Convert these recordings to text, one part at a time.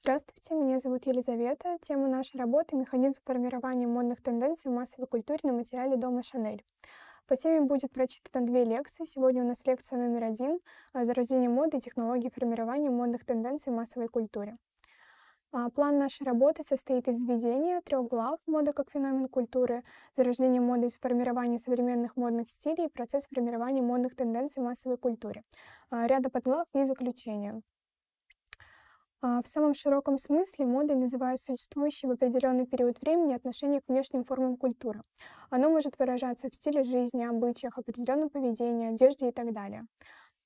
Здравствуйте, меня зовут Елизавета. Тема нашей работы – механизм формирования модных тенденций в массовой культуре на материале дома Шанель. По теме будет прочитано две лекции. Сегодня у нас лекция номер один о моды и технологии формирования модных тенденций в массовой культуре. А, план нашей работы состоит из введения трех глав «Мода как феномен культуры», «Зарождение моды и формирование современных модных стилей» и «Процесс формирования модных тенденций в массовой культуре», а, ряда подглав и заключения. А, в самом широком смысле модой называют существующие в определенный период времени отношение к внешним формам культуры. Оно может выражаться в стиле жизни, обычаях, определенном поведении, одежде и так далее.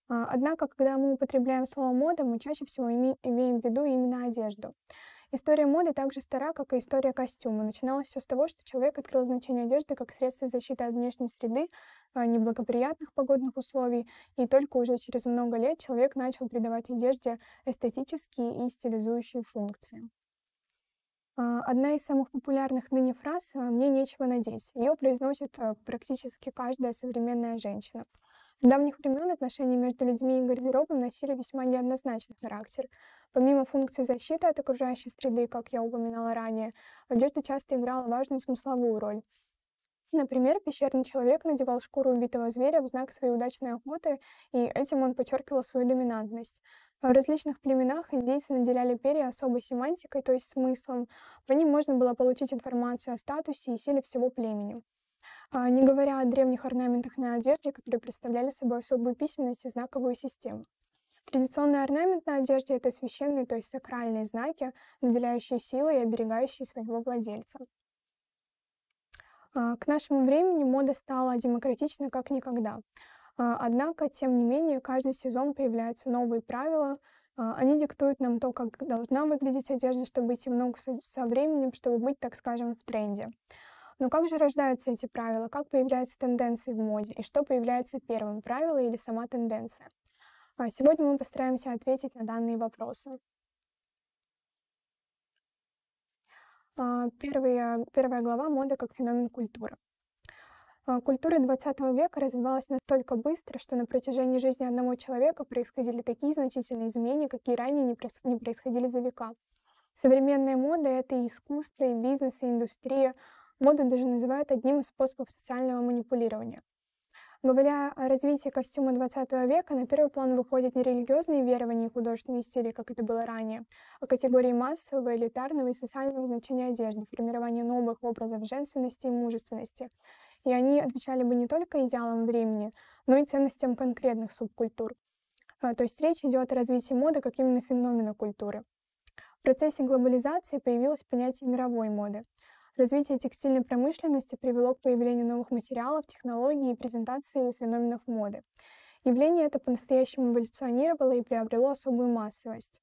А, однако, когда мы употребляем слово мода, мы чаще всего имеем в виду именно одежду. История моды так же стара, как и история костюма. Начиналось все с того, что человек открыл значение одежды как средство защиты от внешней среды, а, неблагоприятных погодных условий, и только уже через много лет человек начал придавать одежде эстетические и стилизующие функции. А, одна из самых популярных ныне фраз а, «мне нечего надеть». Ее произносит практически каждая современная женщина. С давних времен отношения между людьми и гардеробом носили весьма неоднозначный характер. Помимо функции защиты от окружающей среды, как я упоминала ранее, одежда часто играла важную смысловую роль. Например, пещерный человек надевал шкуру убитого зверя в знак своей удачной охоты, и этим он подчеркивал свою доминантность. В различных племенах индейцы наделяли перья особой семантикой, то есть смыслом. По ним можно было получить информацию о статусе и силе всего племени. А, не говоря о древних орнаментах на одежде, которые представляли собой особую письменность и знаковую систему. Традиционный орнамент на одежде – это священные, то есть сакральные знаки, наделяющие силой и оберегающие своего владельца. А, к нашему времени мода стала демократична как никогда. А, однако, тем не менее, каждый сезон появляются новые правила, они диктуют нам то, как должна выглядеть одежда, чтобы идти в ногу со, со временем, чтобы быть, так скажем, в тренде. Но как же рождаются эти правила, как появляются тенденции в моде и что появляется первым, правило или сама тенденция? А, сегодня мы постараемся ответить на данные вопросы. А, первая, первая глава «Мода как феномен культуры». А, культура XX века развивалась настолько быстро, что на протяжении жизни одного человека происходили такие значительные изменения, какие ранее не происходили за века. Современная мода — это и искусство, и бизнес, и индустрия, Моду даже называют одним из способов социального манипулирования. Говоря о развитии костюма 20 века, на первый план выходят не религиозные верования и художественные стили, как это было ранее, а категории массового, элитарного и социального значения одежды, формирования новых образов женственности и мужественности. И они отвечали бы не только идеалам времени, но и ценностям конкретных субкультур. А, то есть речь идет о развитии моды как именно феномена культуры. В процессе глобализации появилось понятие мировой моды. Развитие текстильной промышленности привело к появлению новых материалов, технологий и презентации феноменов моды. Явление это по-настоящему эволюционировало и приобрело особую массовость.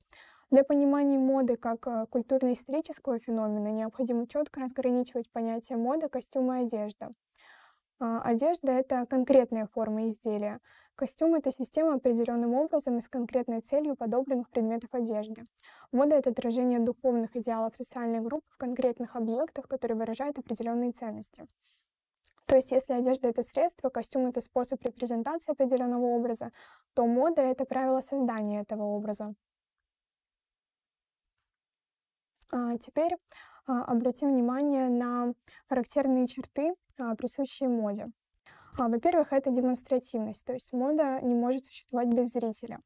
Для понимания моды как э, культурно-исторического феномена необходимо четко разграничивать понятия мода, костюм и одежда. А, одежда — это конкретная форма изделия. Костюм — это система определенным образом и с конкретной целью подобранных предметов одежды. Мода — это отражение духовных идеалов социальной группы в конкретных объектах, которые выражают определенные ценности. То есть, если одежда — это средство, костюм — это способ репрезентации определенного образа, то мода — это правило создания этого образа. А теперь а, обратим внимание на характерные черты, а, присущие моде. А, во-первых, это демонстративность, то есть мода не может существовать без зрителя.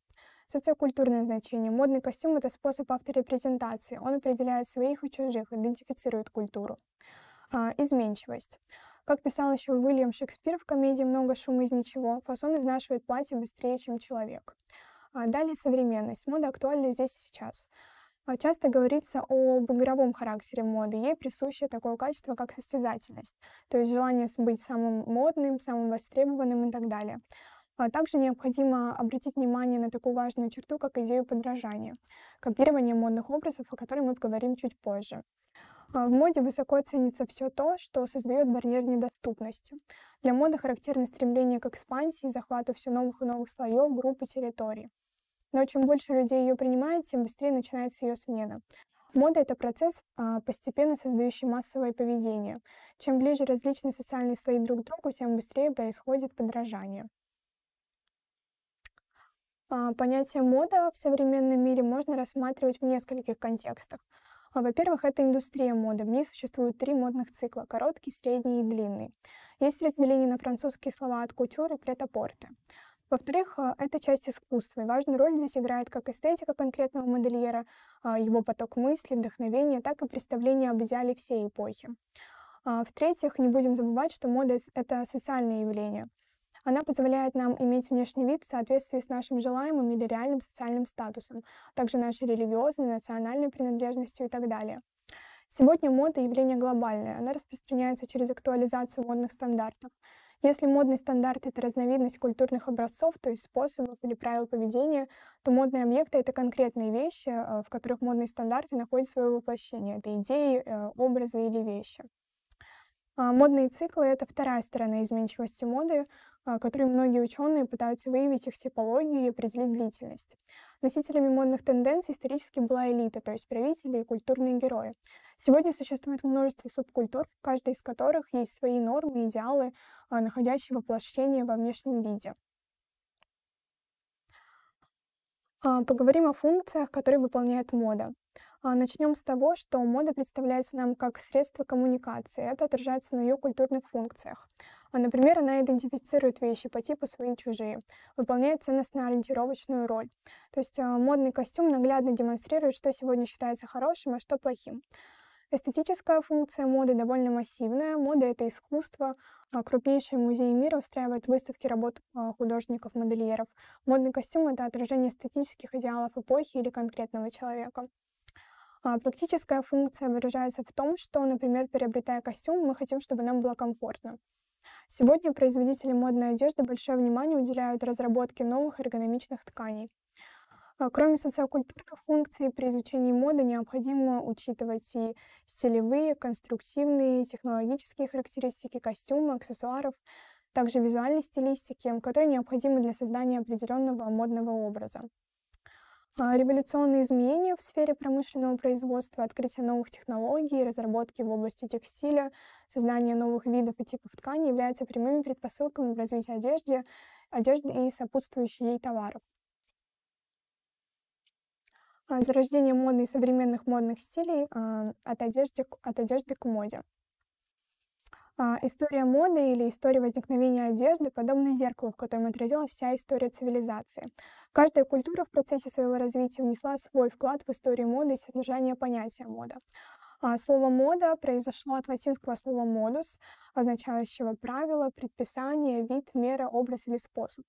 Социокультурное значение. Модный костюм — это способ авторепрезентации. Он определяет своих и чужих, идентифицирует культуру. Изменчивость. Как писал еще Уильям Шекспир в комедии «Много шума из ничего», фасон изнашивает платье быстрее, чем человек. Далее современность. Мода актуальна здесь и сейчас. А, часто говорится об игровом характере моды. Ей присуще такое качество, как состязательность, то есть желание быть самым модным, самым востребованным и так далее. А также необходимо обратить внимание на такую важную черту, как идею подражания, копирование модных образов, о которой мы поговорим чуть позже. А в моде высоко ценится все то, что создает барьер недоступности. Для моды характерно стремление к экспансии, захвату все новых и новых слоев, групп и территорий но чем больше людей ее принимает, тем быстрее начинается ее смена. Мода — это процесс, а, постепенно создающий массовое поведение. Чем ближе различные социальные слои друг к другу, тем быстрее происходит подражание. А, понятие мода в современном мире можно рассматривать в нескольких контекстах. А, во-первых, это индустрия моды. В ней существуют три модных цикла – короткий, средний и длинный. Есть разделение на французские слова от кутюры и претапорта. Во-вторых, э, это часть искусства, и важную роль здесь играет как эстетика конкретного модельера, а, его поток мыслей, вдохновения, так и представление об идеале всей эпохи. А, в-третьих, не будем забывать, что мода — это социальное явление. Она позволяет нам иметь внешний вид в соответствии с нашим желаемым или реальным социальным статусом, а также нашей религиозной, национальной принадлежностью и так далее. Сегодня мода — явление глобальное, она распространяется через актуализацию модных стандартов — если модный стандарт — это разновидность культурных образцов, то есть способов или правил поведения, то модные объекты — это конкретные вещи, э, в которых модные стандарты находят свое воплощение. Это идеи, э, образы или вещи. А, модные циклы — это вторая сторона изменчивости моды, а, которую многие ученые пытаются выявить их типологию и определить длительность. Носителями модных тенденций исторически была элита, то есть правители и культурные герои. Сегодня существует множество субкультур, в каждой из которых есть свои нормы и идеалы, а, находящие воплощение во внешнем виде. Поговорим о функциях, которые выполняет мода. А, Начнем с того, что мода представляется нам как средство коммуникации. Это отражается на ее культурных функциях. А, например, она идентифицирует вещи по типу свои и чужие, выполняет ценностно-ориентировочную роль. То есть а, модный костюм наглядно демонстрирует, что сегодня считается хорошим, а что плохим. Эстетическая функция моды довольно массивная. Мода — это искусство. Крупнейшие музеи мира устраивают выставки работ художников-модельеров. Модный костюм — это отражение эстетических идеалов эпохи или конкретного человека. А, практическая функция выражается в том, что, например, приобретая костюм, мы хотим, чтобы нам было комфортно. Сегодня производители модной одежды большое внимание уделяют разработке новых эргономичных тканей. А, кроме социокультурных функций, при изучении моды необходимо учитывать и стилевые, конструктивные, технологические характеристики костюма, аксессуаров, также визуальной стилистики, которые необходимы для создания определенного модного образа. А, революционные изменения в сфере промышленного производства, открытие новых технологий, разработки в области текстиля, создание новых видов и типов тканей являются прямыми предпосылками в развитии одежды, одежды и сопутствующих ей товаров. А, зарождение моды и современных модных стилей а, от одежды, от одежды к моде. А, история моды или история возникновения одежды подобна зеркалу, в котором отразилась вся история цивилизации. Каждая культура в процессе своего развития внесла свой вклад в историю моды и содержание понятия мода. А слово «мода» произошло от латинского слова «модус», означающего правило, предписание, вид, мера, образ или способ.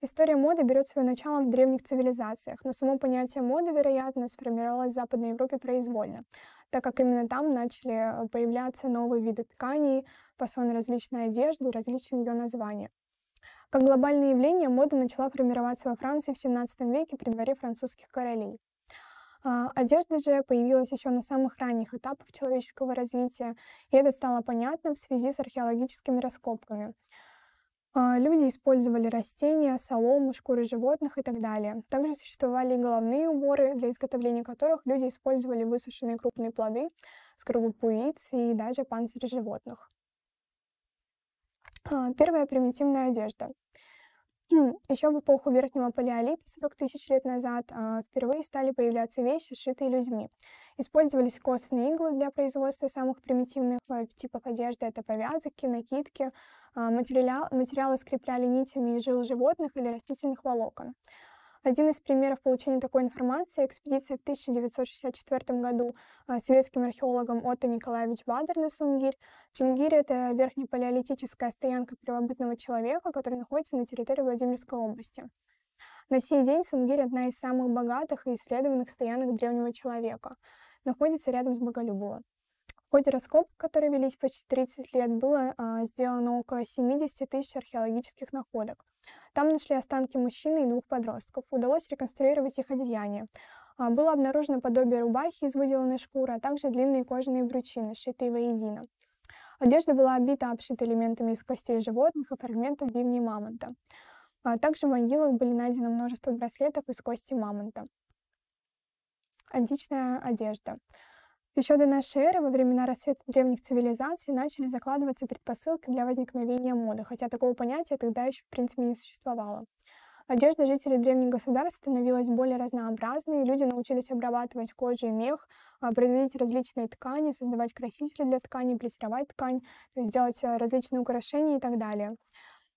История моды берет свое начало в древних цивилизациях, но само понятие моды, вероятно, сформировалось в Западной Европе произвольно, так как именно там начали э, появляться новые виды тканей, фасоны различной одежды различные ее названия. Как глобальное явление, мода начала формироваться во Франции в 17 веке при дворе французских королей. А, одежда же появилась еще на самых ранних этапах человеческого развития, и это стало понятно в связи с археологическими раскопками. А, люди использовали растения, солому, шкуры животных и так далее. Также существовали и головные уборы, для изготовления которых люди использовали высушенные крупные плоды, скорлупу яиц и даже панцири животных. А, первая примитивная одежда. Еще в эпоху Верхнего Палеолита, 40 тысяч лет назад, а, впервые стали появляться вещи, сшитые людьми. Использовались костные иглы для производства самых примитивных э, типов одежды. Это повязки, накидки, а, Материал, материалы скрепляли нитями из жил животных или растительных волокон. Один из примеров получения такой информации – экспедиция в 1964 году а, советским археологом Отто Николаевич Бадер на Сунгирь. Сунгирь – это верхнепалеолитическая стоянка первобытного человека, который находится на территории Владимирской области. На сей день Сунгирь – одна из самых богатых и исследованных стоянок древнего человека. Находится рядом с Боголюбово. В ходе раскопок, которые велись почти 30 лет, было а, сделано около 70 тысяч археологических находок. Там нашли останки мужчины и двух подростков. Удалось реконструировать их одеяние. А, было обнаружено подобие рубахи из выделанной шкуры, а также длинные кожаные брючины, сшитые воедино. Одежда была обита обшита элементами из костей животных и фрагментов бивней мамонта. А также в могилах были найдены множество браслетов из кости мамонта. Античная одежда. Еще до нашей эры, во времена расцвета древних цивилизаций, начали закладываться предпосылки для возникновения моды, хотя такого понятия тогда еще, в принципе, не существовало. Одежда жителей древних государств становилась более разнообразной, люди научились обрабатывать кожу и мех, а, производить различные ткани, создавать красители для ткани, плессировать ткань, то есть делать а, различные украшения и так далее.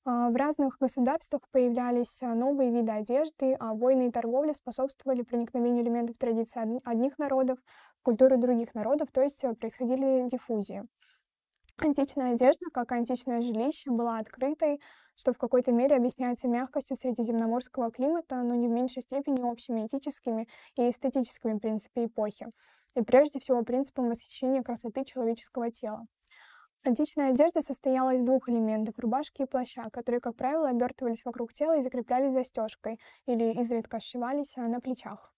А, в разных государствах появлялись новые виды одежды, а войны и торговля способствовали проникновению элементов традиций одних народов культуры других народов, то есть э, происходили диффузии. Античная одежда, как античное жилище, была открытой, что в какой-то мере объясняется мягкостью средиземноморского климата, но не в меньшей степени общими этическими и эстетическими принципами эпохи, и прежде всего принципом восхищения красоты человеческого тела. Античная одежда состояла из двух элементов – рубашки и плаща, которые, как правило, обертывались вокруг тела и закреплялись застежкой или изредка сшивались э, на плечах.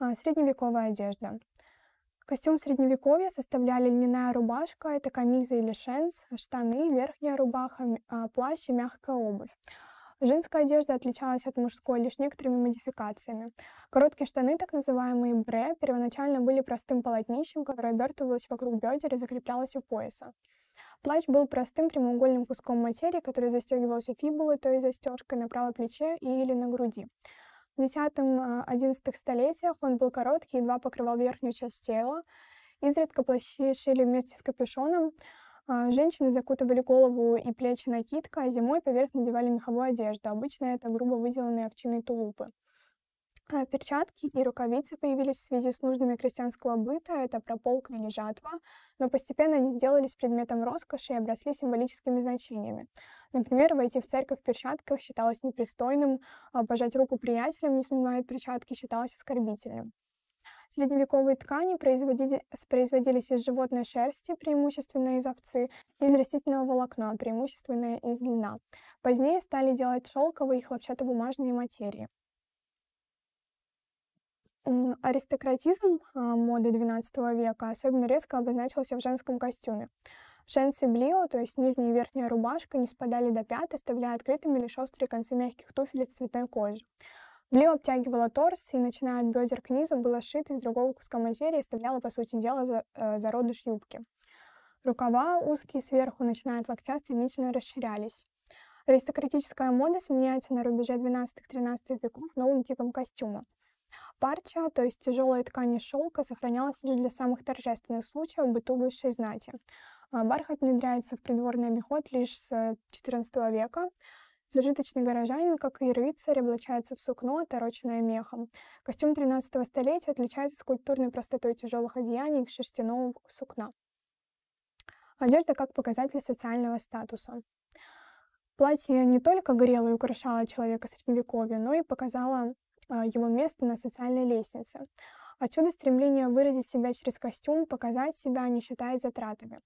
А, средневековая одежда. Костюм средневековья составляли льняная рубашка, это камиза или шенс, штаны, верхняя рубаха, а, плащ и мягкая обувь. Женская одежда отличалась от мужской лишь некоторыми модификациями. Короткие штаны, так называемые бре, первоначально были простым полотнищем, которое обертывалось вокруг бедер и закреплялось у пояса. Плащ был простым прямоугольным куском материи, который застегивался фибулой, то есть застежкой на правом плече или на груди. В 10-11 а, столетиях он был короткий, едва покрывал верхнюю часть тела. Изредка плащи шили вместе с капюшоном. А, женщины закутывали голову и плечи накидка, а зимой поверх надевали меховую одежду. Обычно это грубо выделанные овчиные тулупы. А, перчатки и рукавицы появились в связи с нуждами крестьянского быта, это прополка или жатва, но постепенно они сделались предметом роскоши и обросли символическими значениями. Например, войти в церковь в перчатках считалось непристойным, а пожать руку приятелям, не снимая перчатки, считалось оскорбительным. Средневековые ткани производились из животной шерсти, преимущественно из овцы, из растительного волокна, преимущественно из льна. Позднее стали делать шелковые и хлопчатобумажные материи. Аристократизм а, моды XII века особенно резко обозначился в женском костюме. Шенси блио, то есть нижняя и верхняя рубашка, не спадали до пят, оставляя открытыми лишь острые концы мягких туфель из цветной кожи. Блио обтягивала торс и, начиная от бедер к низу, была сшита из другого куска материи и оставляла, по сути дела, за, э, зародыш юбки. Рукава, узкие сверху, начиная от локтя, стремительно расширялись. Аристократическая мода сменяется на рубеже 12-13 веков новым типом костюма. Парча, то есть тяжелая ткань из шелка, сохранялась лишь для самых торжественных случаев быту высшей знати. А, бархат внедряется в придворный обиход лишь с XIV века. Зажиточный горожанин, как и рыцарь, облачается в сукно, отороченное мехом. Костюм 13 столетия отличается скульптурной простотой тяжелых одеяний к шерстяного сукна. Одежда как показатель социального статуса. Платье не только горело и украшало человека средневековья, но и показало а, его место на социальной лестнице. Отсюда стремление выразить себя через костюм, показать себя, не считая затратами.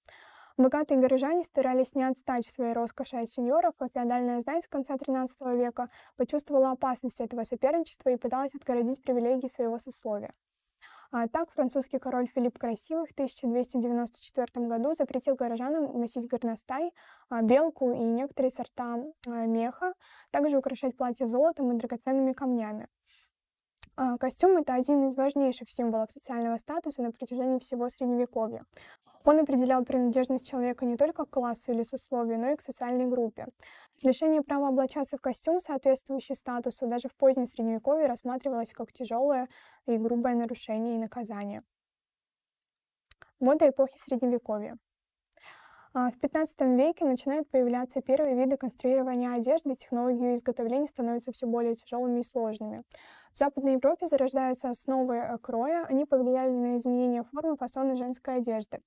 Богатые горожане старались не отстать в своей роскоши от сеньоров, а феодальная знать с конца XIII века почувствовала опасность этого соперничества и пыталась отгородить привилегии своего сословия. А так, французский король Филипп Красивый в 1294 году запретил горожанам носить горностай, а, белку и некоторые сорта а, меха, также украшать платья золотом и драгоценными камнями. А, костюм — это один из важнейших символов социального статуса на протяжении всего Средневековья. Он определял принадлежность человека не только к классу или сословию, но и к социальной группе. Лишение права облачаться в костюм, соответствующий статусу, даже в позднем Средневековье рассматривалось как тяжелое и грубое нарушение и наказание. Мода эпохи Средневековья. А, в 15 веке начинают появляться первые виды конструирования одежды, технологии изготовления становятся все более тяжелыми и сложными. В Западной Европе зарождаются основы э, кроя, они повлияли на изменение формы фасона женской одежды.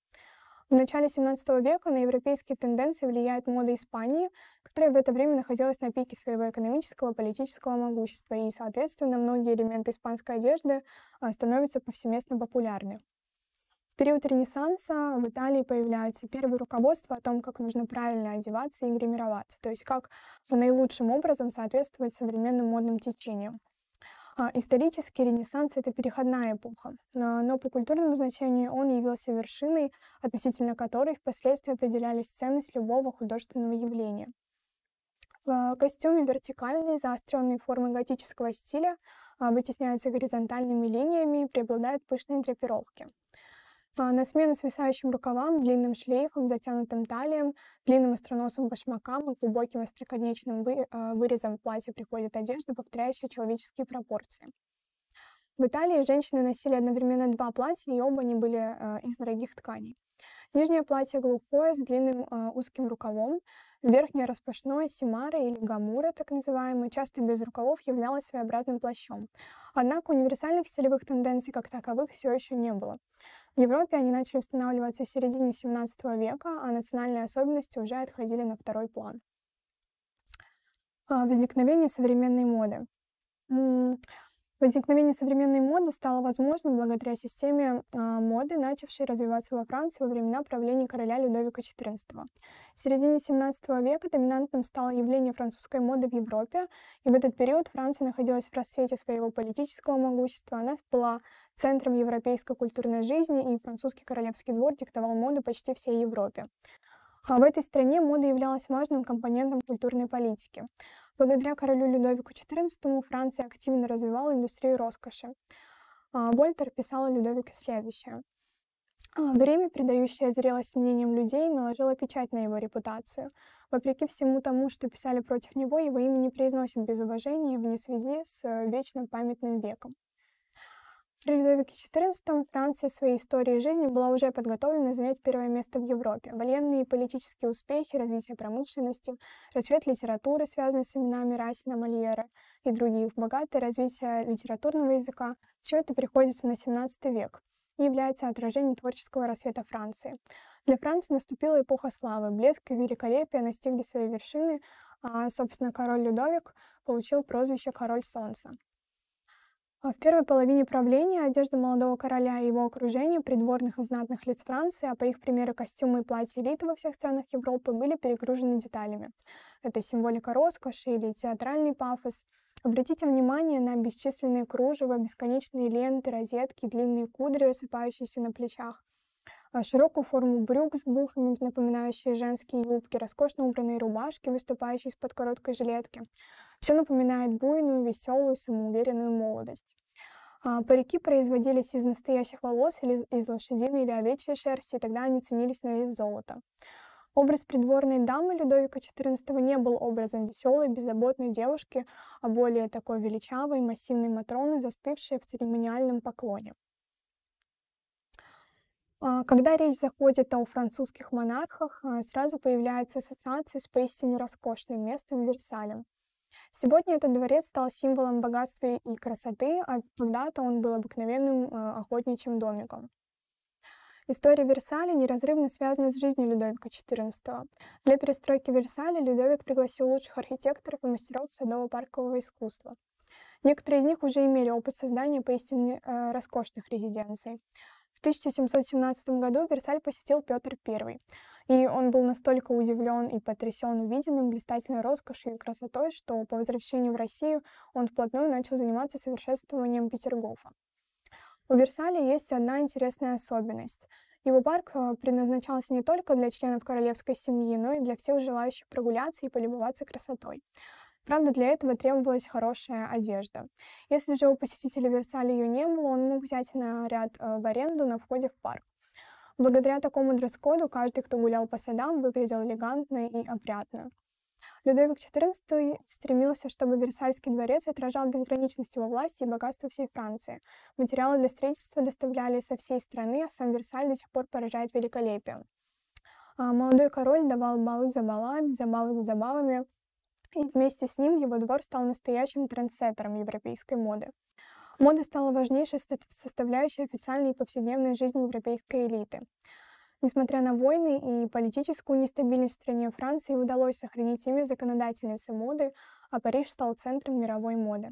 В начале 17 века на европейские тенденции влияет мода Испании, которая в это время находилась на пике своего экономического и политического могущества, и, соответственно, многие элементы испанской одежды э, становятся повсеместно популярны. В период Ренессанса в Италии появляются первые руководства о том, как нужно правильно одеваться и гримироваться, то есть как э, наилучшим образом соответствовать современным модным течениям. А, Исторически Ренессанс — это переходная эпоха, э, но по культурному значению он явился вершиной, относительно которой впоследствии определялись ценность любого художественного явления. В э, костюме вертикальной, заостренной формы готического стиля а, вытесняются горизонтальными линиями и преобладают пышные драпировки — а, на смену свисающим рукавам, длинным шлейфом, затянутым талием, длинным остроносым башмакам и глубоким остроконечным вы, а, вырезом в платье приходит одежда, повторяющая человеческие пропорции. В Италии женщины носили одновременно два платья, и оба они были э, из дорогих тканей. Нижнее платье глухое, с длинным э, узким рукавом, Верхняя Верхнераспашной симара или гамура, так называемый, часто без рукавов являлась своеобразным плащом. Однако универсальных стилевых тенденций как таковых все еще не было. В Европе они начали устанавливаться в середине 17 века, а национальные особенности уже отходили на второй план. А, возникновение современной моды. Возникновение современной моды стало возможным благодаря системе а, моды, начавшей развиваться во Франции во времена правления короля Людовика XIV. В середине XVII века доминантным стало явление французской моды в Европе, и в этот период Франция находилась в расцвете своего политического могущества. Она была центром европейской культурной жизни, и французский королевский двор диктовал моду почти всей Европе. А в этой стране мода являлась важным компонентом культурной политики. Благодаря королю Людовику XIV Франция активно развивала индустрию роскоши. А, Вольтер писал о Людовике следующее. «А, время, придающее зрелость мнениям людей, наложило печать на его репутацию. Вопреки всему тому, что писали против него, его имя не произносят без уважения вне связи с э, вечным памятным веком. При Людовике XIV Франция своей историей жизни была уже подготовлена занять первое место в Европе. Военные и политические успехи, развитие промышленности, расцвет литературы, связанной с именами Расина, Мольера и других, богатое развитие литературного языка – все это приходится на XVII век и является отражением творческого рассвета Франции. Для Франции наступила эпоха славы, блеск и великолепие настигли свои вершины, а, собственно, король Людовик получил прозвище «Король Солнца». А в первой половине правления одежда молодого короля и его окружения, придворных и знатных лиц Франции, а по их примеру костюмы и платья элиты во всех странах Европы были перегружены деталями. Это символика роскоши или театральный пафос. Обратите внимание на бесчисленные кружева, бесконечные ленты, розетки, длинные кудри, рассыпающиеся на плечах а широкую форму брюк с бухами, напоминающие женские юбки, роскошно убранные рубашки, выступающие из-под короткой жилетки. Все напоминает буйную, веселую, самоуверенную молодость. А, парики производились из настоящих волос или из лошадиной или овечьей шерсти, и тогда они ценились на вес золота. Образ придворной дамы Людовика XIV не был образом веселой, беззаботной девушки, а более такой величавой, массивной матроны, застывшей в церемониальном поклоне. А, когда речь заходит о французских монархах, а, сразу появляется ассоциация с поистине роскошным местом Версалем. Сегодня этот дворец стал символом богатства и красоты, а когда-то он был обыкновенным а, охотничьим домиком. История Версаля неразрывно связана с жизнью Людовика XIV. Для перестройки Версаля Людовик пригласил лучших архитекторов и мастеров садово-паркового искусства. Некоторые из них уже имели опыт создания поистине э, роскошных резиденций. В 1717 году Версаль посетил Петр I, и он был настолько удивлен и потрясен увиденным блистательной роскошью и красотой, что по возвращению в Россию он вплотную начал заниматься совершенствованием Петергофа. У Версаля есть одна интересная особенность. Его парк э, предназначался не только для членов королевской семьи, но и для всех желающих прогуляться и полюбоваться красотой. Правда, для этого требовалась хорошая одежда. Если же у посетителя Версаля ее не было, он мог взять наряд э, в аренду на входе в парк. Благодаря такому дресс-коду каждый, кто гулял по садам, выглядел элегантно и опрятно. Людовик XIV стремился, чтобы Версальский дворец отражал безграничность его власти и богатство всей Франции. Материалы для строительства доставляли со всей страны, а сам Версаль до сих пор поражает великолепием. А молодой король давал баллы за балами, забавы за забавами и вместе с ним его двор стал настоящим трендсеттером европейской моды. Мода стала важнейшей составляющей официальной и повседневной жизни европейской элиты. Несмотря на войны и политическую нестабильность в стране Франции, удалось сохранить имя законодательницы моды, а Париж стал центром мировой моды.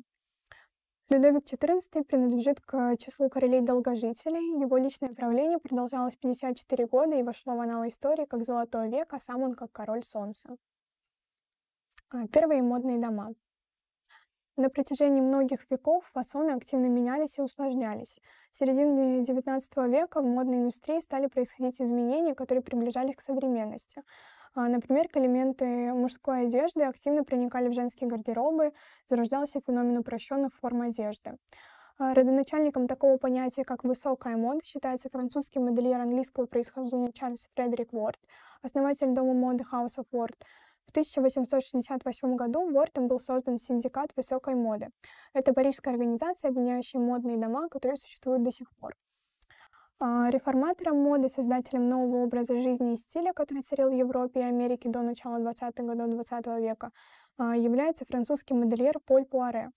Людовик XIV принадлежит к числу королей-долгожителей. Его личное правление продолжалось 54 года и вошло в аналы истории как Золотой век, а сам он как король Солнца. А, первые модные дома. На протяжении многих веков фасоны активно менялись и усложнялись. С середины XIX века в модной индустрии стали происходить изменения, которые приближались к современности. А, например, элементы мужской одежды активно проникали в женские гардеробы, зарождался феномен упрощенных форм одежды. А, родоначальником такого понятия, как «высокая мода», считается французский модельер английского происхождения Чарльз Фредерик Уорд, основатель дома моды House of Ward, в 1868 году в Уортом был создан синдикат высокой моды. Это парижская организация, объединяющая модные дома, которые существуют до сих пор. А, реформатором моды, создателем нового образа жизни и стиля, который царил в Европе и Америке до начала 20-х годов 20 века, а, является французский модельер Поль Пуаре.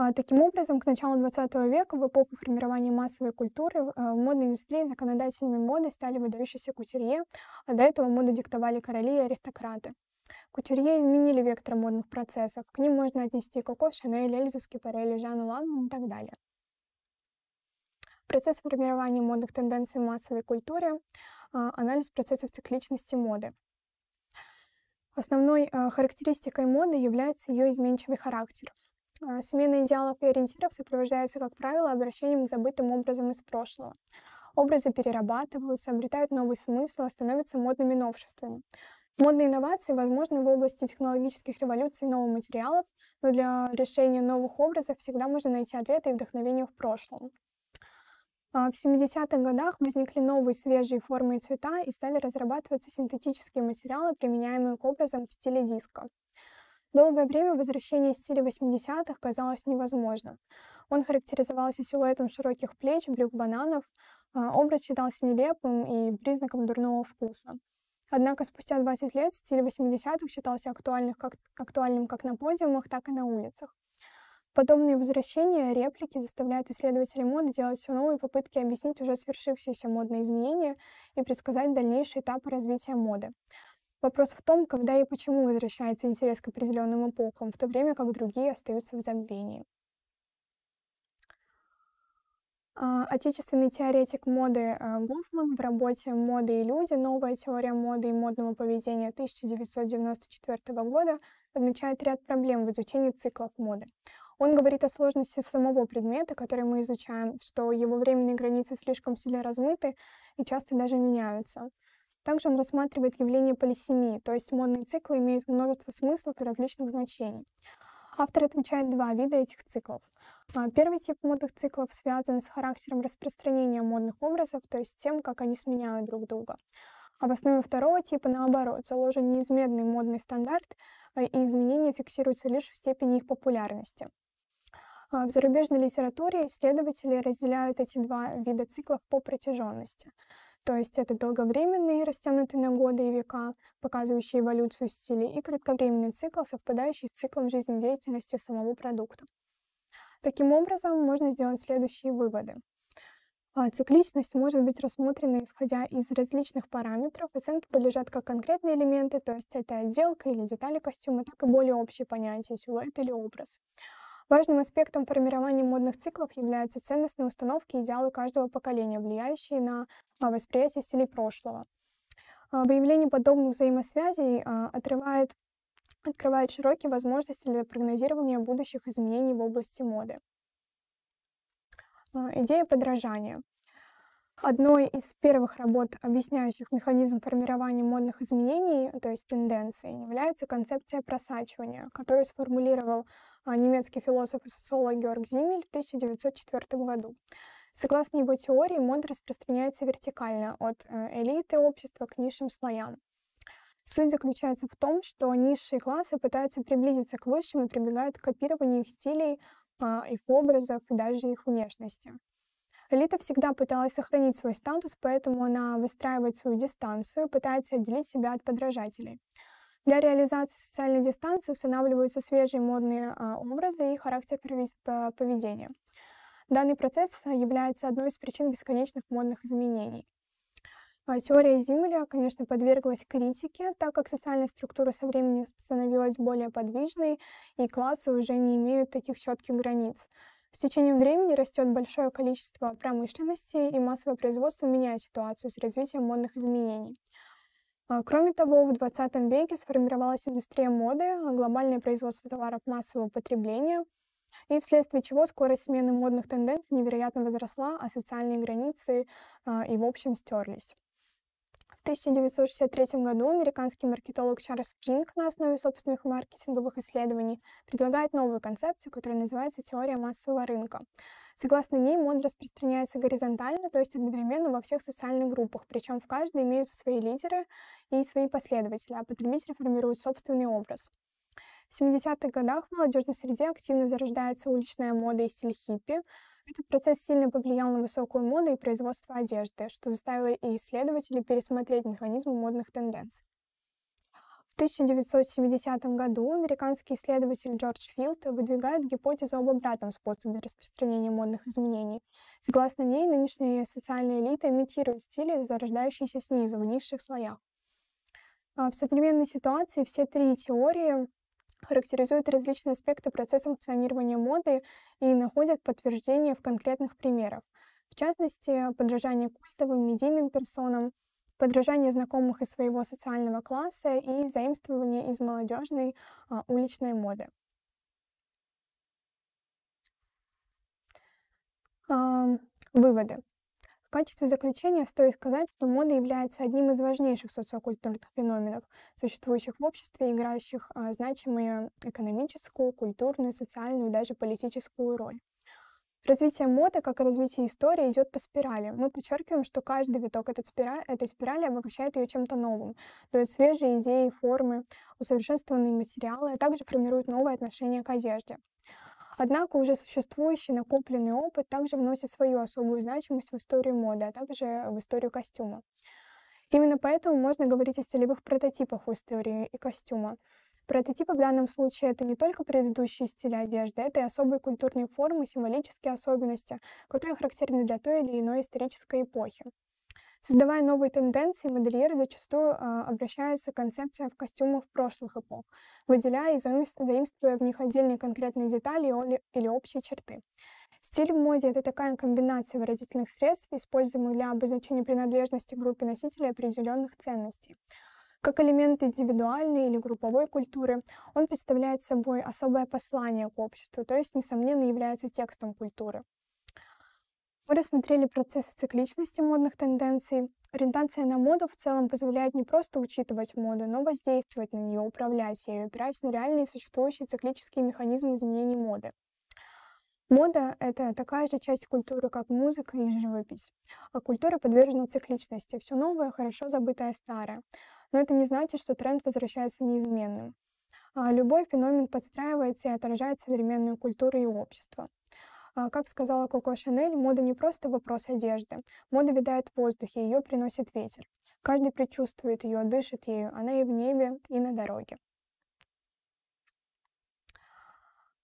А, таким образом, к началу XX века, в эпоху формирования массовой культуры, э, в модной индустрии законодателями моды стали выдающиеся кутюрье, а до этого моду диктовали короли и аристократы. Кутюрье изменили вектор модных процессов. К ним можно отнести Коко, Шанель, Эльзу, Скипарелли, Жанну Лану и так далее. Процесс формирования модных тенденций массовой культуры, а, анализ процессов цикличности моды. Основной э, характеристикой моды является ее изменчивый характер – а, Смена идеалов и ориентиров сопровождается, как правило, обращением к забытым образом из прошлого. Образы перерабатываются, обретают новый смысл, а становятся модными новшествами. Модные инновации возможны в области технологических революций и новых материалов, но для решения новых образов всегда можно найти ответы и вдохновение в прошлом. А, в 70-х годах возникли новые свежие формы и цвета и стали разрабатываться синтетические материалы, применяемые к образам в стиле диска. Долгое время возвращение стиля 80-х казалось невозможным. Он характеризовался силуэтом широких плеч, брюк бананов. А, образ считался нелепым и признаком дурного вкуса. Однако спустя 20 лет стиль 80-х считался как, актуальным как на подиумах, так и на улицах. Подобные возвращения, реплики заставляют исследователей моды делать все новые попытки объяснить уже свершившиеся модные изменения и предсказать дальнейшие этапы развития моды. Вопрос в том, когда и почему возвращается интерес к определенным эпохам, в то время как другие остаются в забвении. А, отечественный теоретик моды а, Гофман в работе «Моды и люди. Новая теория моды и модного поведения» 1994 года отмечает ряд проблем в изучении циклов моды. Он говорит о сложности самого предмета, который мы изучаем, что его временные границы слишком сильно размыты и часто даже меняются. Также он рассматривает явление полисемии, то есть модные циклы имеют множество смыслов и различных значений. Автор отмечает два вида этих циклов. А, первый тип модных циклов связан с характером распространения модных образов, то есть тем, как они сменяют друг друга. А в основе второго типа, наоборот, заложен неизменный модный стандарт, э, и изменения фиксируются лишь в степени их популярности. А, в зарубежной литературе исследователи разделяют эти два вида циклов по протяженности. То есть это долговременный, растянутый на годы и века, показывающий эволюцию стилей, и кратковременный цикл, совпадающий с циклом жизнедеятельности самого продукта. Таким образом, можно сделать следующие выводы. А, цикличность может быть рассмотрена исходя из различных параметров. Оценки подлежат как конкретные элементы, то есть это отделка или детали костюма, так и более общие понятия, силуэт или образ. Важным аспектом формирования модных циклов являются ценностные установки и идеалы каждого поколения, влияющие на а, восприятие стилей прошлого. А, выявление подобных взаимосвязей а, отрывает, открывает широкие возможности для прогнозирования будущих изменений в области моды. Идея подражания. Одной из первых работ, объясняющих механизм формирования модных изменений, то есть тенденций, является концепция просачивания, которую сформулировал а, немецкий философ и социолог Георг Зимель в 1904 году. Согласно его теории, мод распространяется вертикально от э, элиты общества к низшим слоям. Суть заключается в том, что низшие классы пытаются приблизиться к высшим и прибегают к копированию их стилей, а, их образов и даже их внешности. Элита всегда пыталась сохранить свой статус, поэтому она выстраивает свою дистанцию, пытается отделить себя от подражателей. Для реализации социальной дистанции устанавливаются свежие модные а, образы и характер поведения. Данный процесс является одной из причин бесконечных модных изменений. А, теория Зиммеля, конечно, подверглась критике, так как социальная структура со временем становилась более подвижной, и классы уже не имеют таких четких границ. С течением времени растет большое количество промышленности, и массовое производство меняет ситуацию с развитием модных изменений. А, кроме того, в 20 веке сформировалась индустрия моды, глобальное производство товаров массового потребления, и вследствие чего скорость смены модных тенденций невероятно возросла, а социальные границы а, и в общем стерлись. В 1963 году американский маркетолог Чарльз Кинг на основе собственных маркетинговых исследований предлагает новую концепцию, которая называется теория массового рынка. Согласно ней, мод распространяется горизонтально, то есть одновременно во всех социальных группах, причем в каждой имеются свои лидеры и свои последователи, а потребители формируют собственный образ. В 70-х годах в молодежной среде активно зарождается уличная мода и стиль хиппи. Этот процесс сильно повлиял на высокую моду и производство одежды, что заставило и исследователей пересмотреть механизмы модных тенденций. В 1970 году американский исследователь Джордж Филд выдвигает гипотезу об обратном способе распространения модных изменений. Согласно ней, нынешняя социальная элита имитирует стили, зарождающиеся снизу, в низших слоях. А в современной ситуации все три теории характеризуют различные аспекты процесса функционирования моды и находят подтверждение в конкретных примерах. В частности, подражание культовым медийным персонам, подражание знакомых из своего социального класса и заимствование из молодежной а, уличной моды. А, выводы. В качестве заключения стоит сказать, что мода является одним из важнейших социокультурных феноменов, существующих в обществе, играющих а, значимую экономическую, культурную, социальную и даже политическую роль. Развитие моды, как и развитие истории, идет по спирали. Мы подчеркиваем, что каждый виток этой спирали, этой спирали обогащает ее чем-то новым, дает свежие идеи, формы, усовершенствованные материалы, а также формирует новые отношения к одежде. Однако уже существующий накопленный опыт также вносит свою особую значимость в историю моды, а также в историю костюма. Именно поэтому можно говорить о стилевых прототипах в истории и костюма. Прототипы в данном случае это не только предыдущие стили одежды, это и особые культурные формы, символические особенности, которые характерны для той или иной исторической эпохи. Создавая новые тенденции, модельеры зачастую э, обращаются к концепциям костюмов прошлых эпох, выделяя и заимствуя в них отдельные конкретные детали или общие черты. Стиль в моде — это такая комбинация выразительных средств, используемых для обозначения принадлежности группы носителей определенных ценностей. Как элемент индивидуальной или групповой культуры, он представляет собой особое послание к обществу, то есть, несомненно, является текстом культуры. Мы рассмотрели процессы цикличности модных тенденций. Ориентация на моду в целом позволяет не просто учитывать моду, но воздействовать на нее, управлять ею, опираясь на реальные существующие циклические механизмы изменений моды. Мода — это такая же часть культуры, как музыка и живопись. А культура подвержена цикличности. Все новое, хорошо забытое старое. Но это не значит, что тренд возвращается неизменным. А любой феномен подстраивается и отражает современную культуру и общество. А, как сказала Коко Шанель, мода не просто вопрос одежды. Мода витает в воздухе, ее приносит ветер. Каждый предчувствует ее, дышит ею. Она и в небе, и на дороге.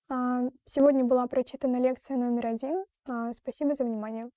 А, сегодня была прочитана лекция номер один. А, спасибо за внимание.